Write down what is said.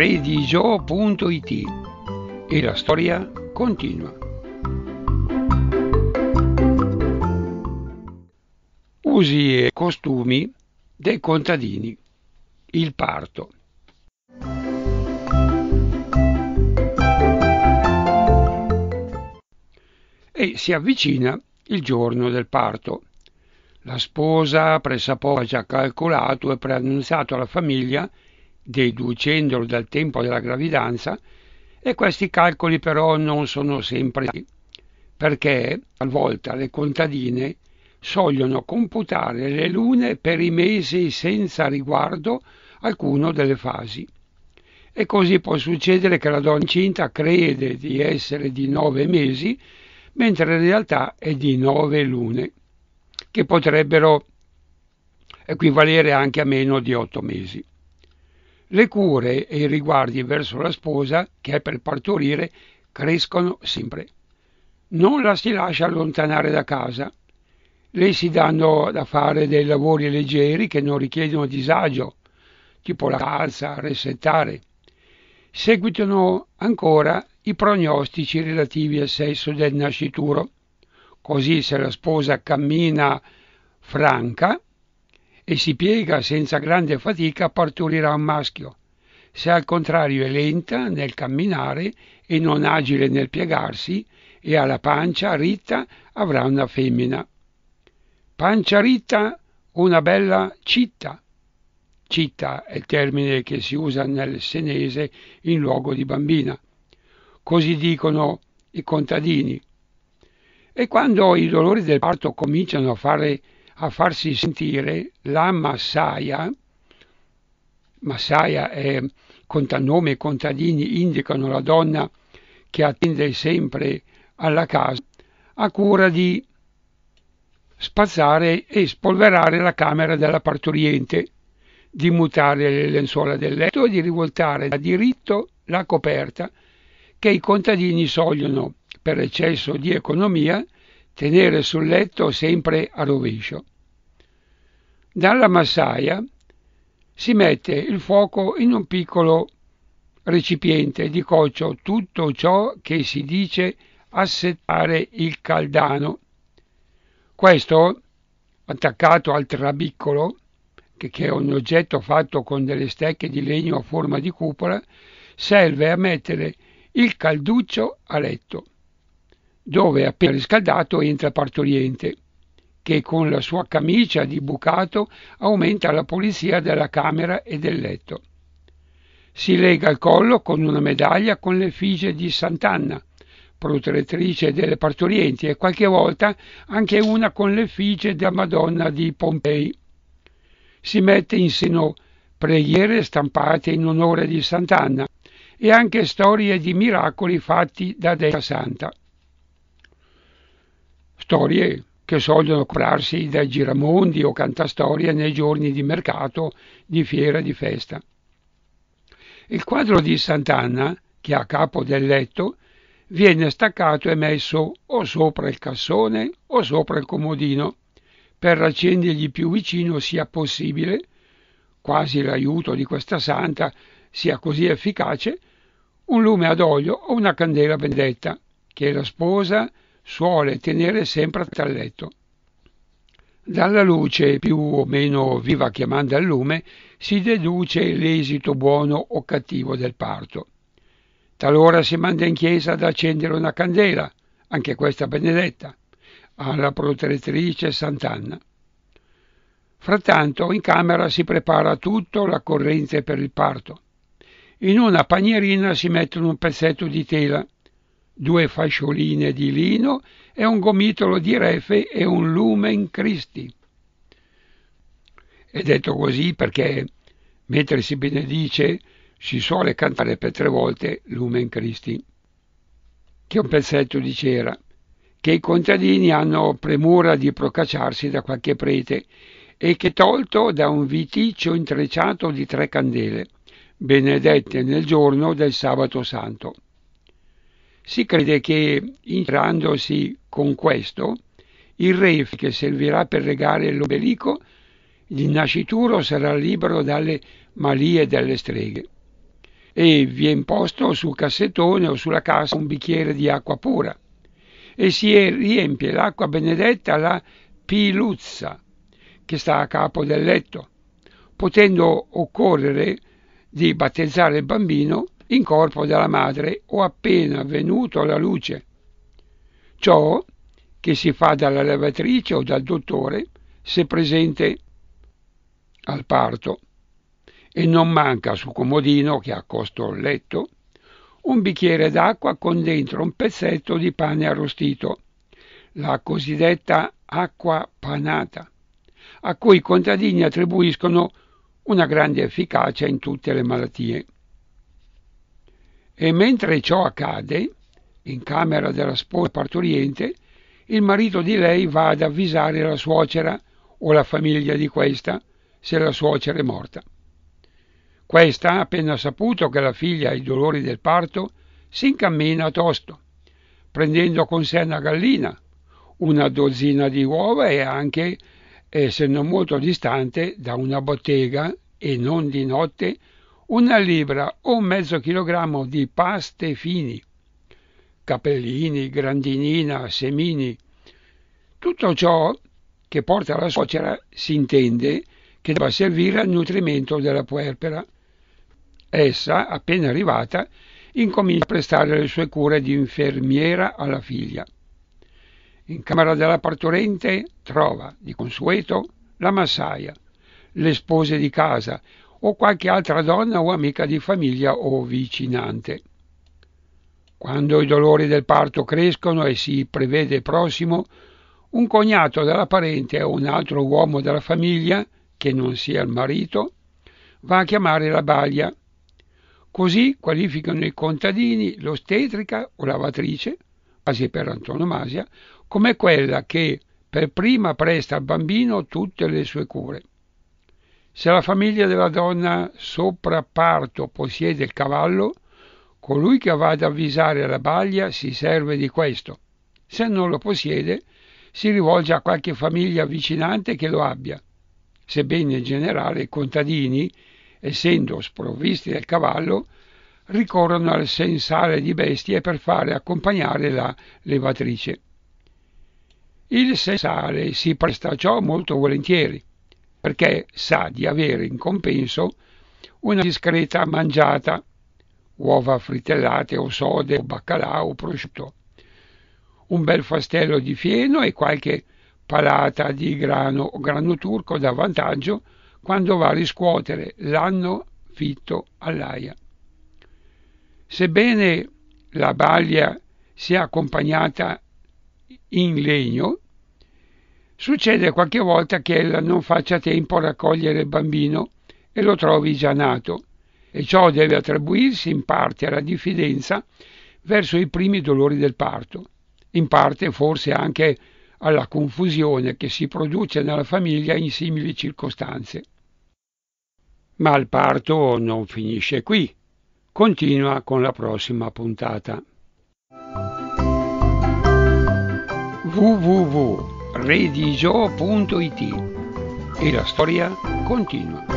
redigio.it e la storia continua. Usi e costumi dei contadini. Il parto. E si avvicina il giorno del parto. La sposa pressapò ha già calcolato e preannunziato alla famiglia deducendolo dal tempo della gravidanza, e questi calcoli però non sono sempre stati, perché talvolta le contadine sogliono computare le lune per i mesi senza riguardo alcuno delle fasi. E così può succedere che la donna incinta crede di essere di nove mesi, mentre in realtà è di nove lune, che potrebbero equivalere anche a meno di otto mesi. Le cure e i riguardi verso la sposa, che è per partorire, crescono sempre. Non la si lascia allontanare da casa. Le si danno da fare dei lavori leggeri che non richiedono disagio, tipo la calza, resettare. Seguitano ancora i prognostici relativi al sesso del nascituro. Così se la sposa cammina franca, e si piega senza grande fatica a un maschio. Se al contrario è lenta nel camminare e non agile nel piegarsi e ha la pancia ritta, avrà una femmina. Pancia ritta, una bella città. Città è il termine che si usa nel senese in luogo di bambina. Così dicono i contadini. E quando i dolori del parto cominciano a fare a farsi sentire la Massaia, Massaia è contannome, contadini indicano la donna che attende sempre alla casa, a cura di spazzare e spolverare la camera della partoriente, di mutare le lenzuola del letto e di rivoltare da diritto la coperta che i contadini sogliono, per eccesso di economia, tenere sul letto sempre a rovescio. Dalla massaia si mette il fuoco in un piccolo recipiente di coccio tutto ciò che si dice assettare il caldano. Questo, attaccato al trabiccolo, che, che è un oggetto fatto con delle stecche di legno a forma di cupola, serve a mettere il calduccio a letto, dove appena riscaldato entra partoriente che con la sua camicia di bucato aumenta la pulizia della camera e del letto. Si lega al collo con una medaglia con l'effigie di Sant'Anna, protettrice delle partorienti, e qualche volta anche una con l'effigie della Madonna di Pompei. Si mette in seno preghiere stampate in onore di Sant'Anna e anche storie di miracoli fatti da Dea santa. Storie che vogliono curarsi dai giramondi o cantastorie nei giorni di mercato, di fiera, e di festa. Il quadro di Sant'Anna, che ha a capo del letto, viene staccato e messo o sopra il cassone o sopra il comodino, per accendergli più vicino sia possibile, quasi l'aiuto di questa santa sia così efficace, un lume ad olio o una candela vendetta, che la sposa suole tenere sempre a letto. Dalla luce più o meno viva che manda il lume si deduce l'esito buono o cattivo del parto. Talora si manda in chiesa ad accendere una candela, anche questa benedetta, alla protettrice Sant'Anna. Frattanto in camera si prepara tutto l'accorrente per il parto. In una panierina si mettono un pezzetto di tela due fascioline di lino e un gomitolo di refe e un lumen Christi. È detto così perché mentre si benedice si suole cantare per tre volte lumen Christi, che è un pezzetto di cera, che i contadini hanno premura di procacciarsi da qualche prete e che è tolto da un viticcio intrecciato di tre candele, benedette nel giorno del sabato santo. Si crede che, incirandosi con questo, il re che servirà per regare l'obelico, di nascituro sarà libero dalle malie delle streghe. E viene posto sul cassettone o sulla cassa un bicchiere di acqua pura, e si riempie l'acqua benedetta la piluzza, che sta a capo del letto, potendo occorrere di battezzare il bambino in corpo della madre o appena venuto alla luce. Ciò che si fa dalla lavatrice o dal dottore se presente al parto e non manca sul comodino che accosto al letto un bicchiere d'acqua con dentro un pezzetto di pane arrostito, la cosiddetta acqua panata, a cui i contadini attribuiscono una grande efficacia in tutte le malattie. E mentre ciò accade, in camera della sposa partoriente, il marito di lei va ad avvisare la suocera o la famiglia di questa se la suocera è morta. Questa, appena saputo che la figlia ha i dolori del parto, si incammina a tosto, prendendo con sé una gallina, una dozzina di uova e anche, eh, se non molto distante, da una bottega e non di notte, una libra o mezzo chilogrammo di paste fini, capellini, grandinina, semini. Tutto ciò che porta la suocera si intende che debba servire al nutrimento della puerpera. Essa, appena arrivata, incomincia a prestare le sue cure di infermiera alla figlia. In camera della partorente trova, di consueto, la massaia, le spose di casa o qualche altra donna o amica di famiglia o vicinante. Quando i dolori del parto crescono e si prevede prossimo, un cognato della parente o un altro uomo della famiglia, che non sia il marito, va a chiamare la baglia. Così qualificano i contadini l'ostetrica o lavatrice, quasi per antonomasia, come quella che per prima presta al bambino tutte le sue cure. Se la famiglia della donna sopra parto possiede il cavallo, colui che va ad avvisare la baglia si serve di questo. Se non lo possiede, si rivolge a qualche famiglia vicinante che lo abbia, sebbene in generale i contadini, essendo sprovvisti del cavallo, ricorrono al sensale di bestie per fare accompagnare la levatrice. Il sensale si presta a ciò molto volentieri, perché sa di avere in compenso una discreta mangiata, uova frittellate o sode o baccalà o prosciutto, un bel fastello di fieno e qualche palata di grano o grano turco da vantaggio quando va a riscuotere l'anno fitto all'aia. Sebbene la baglia sia accompagnata in legno, Succede qualche volta che ella non faccia tempo a raccogliere il bambino e lo trovi già nato, e ciò deve attribuirsi in parte alla diffidenza verso i primi dolori del parto, in parte forse anche alla confusione che si produce nella famiglia in simili circostanze. Ma il parto non finisce qui. Continua con la prossima puntata. www redigio.it e la storia continua.